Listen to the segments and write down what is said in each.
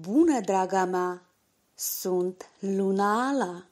Bună, draga mea! Sunt Luna Ala!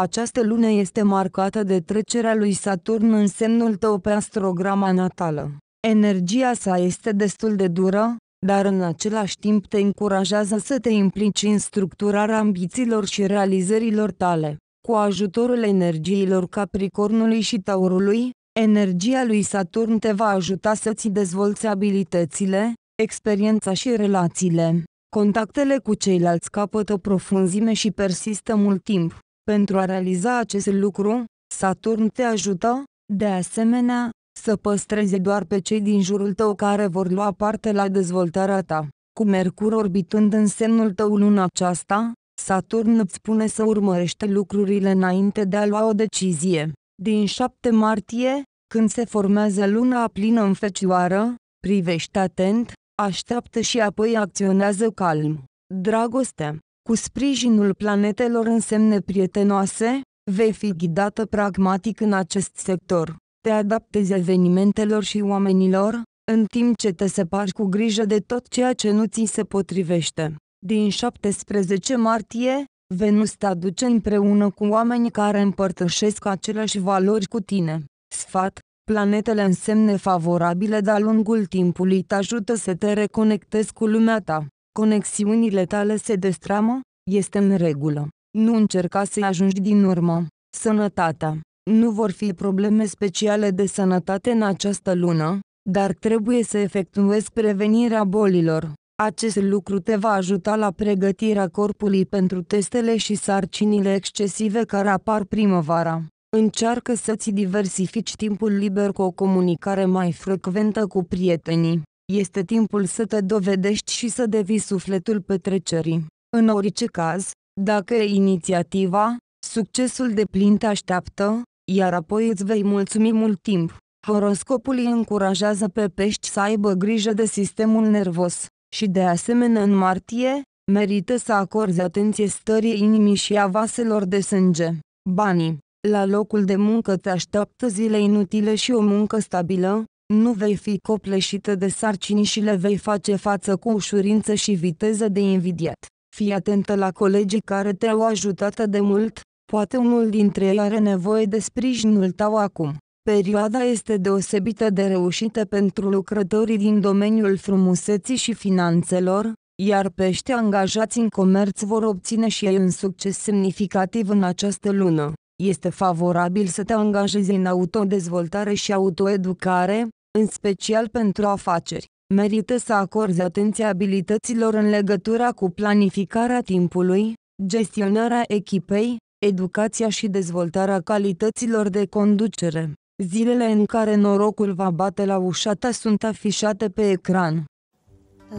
Această lună este marcată de trecerea lui Saturn în semnul tău pe astrograma natală. Energia sa este destul de dură, dar în același timp te încurajează să te implici în structurarea ambițiilor și realizărilor tale. Cu ajutorul energiilor Capricornului și Taurului, Energia lui Saturn te va ajuta să-ți dezvolți abilitățile, experiența și relațiile. Contactele cu ceilalți capătă profunzime și persistă mult timp. Pentru a realiza acest lucru, Saturn te ajută, de asemenea, să păstreze doar pe cei din jurul tău care vor lua parte la dezvoltarea ta. Cu Mercur orbitând în semnul tău luna aceasta, Saturn îți spune să urmărești lucrurile înainte de a lua o decizie. Din 7 martie, când se formează luna plină în fecioară, privește atent, așteaptă și apoi acționează calm. Dragoste, cu sprijinul planetelor însemne prietenoase, vei fi ghidată pragmatic în acest sector. Te adaptezi evenimentelor și oamenilor, în timp ce te separi cu grijă de tot ceea ce nu ți se potrivește. Din 17 martie, Venus te aduce împreună cu oameni care împărtășesc aceleași valori cu tine. Sfat, planetele în semne favorabile de-a lungul timpului te ajută să te reconectezi cu lumea ta. Conexiunile tale se destramă, este în regulă. Nu încerca să ajungi din urmă. Sănătatea. Nu vor fi probleme speciale de sănătate în această lună, dar trebuie să efectuezi prevenirea bolilor. Acest lucru te va ajuta la pregătirea corpului pentru testele și sarcinile excesive care apar primăvara. Încearcă să-ți diversifici timpul liber cu o comunicare mai frecventă cu prietenii. Este timpul să te dovedești și să devii sufletul petrecerii. În orice caz, dacă e inițiativa, succesul de plin te așteaptă, iar apoi îți vei mulțumi mult timp. Horoscopul îi încurajează pe pești să aibă grijă de sistemul nervos și de asemenea în martie, merită să acorzi atenție stării inimii și a vaselor de sânge. Banii la locul de muncă te așteaptă zile inutile și o muncă stabilă, nu vei fi copleșită de sarcini și le vei face față cu ușurință și viteză de invidiat. Fii atentă la colegii care te-au ajutat de mult, poate unul dintre ei are nevoie de sprijinul tău acum. Perioada este deosebită de reușită pentru lucrătorii din domeniul frumuseții și finanțelor, iar pești angajați în comerț vor obține și ei un succes semnificativ în această lună este favorabil să te angajezi în autodezvoltare și autoeducare, în special pentru afaceri. Merită să acorzi atenție abilităților în legătura cu planificarea timpului, gestionarea echipei, educația și dezvoltarea calităților de conducere. Zilele în care norocul va bate la ușa ta sunt afișate pe ecran.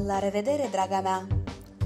La revedere, draga mea!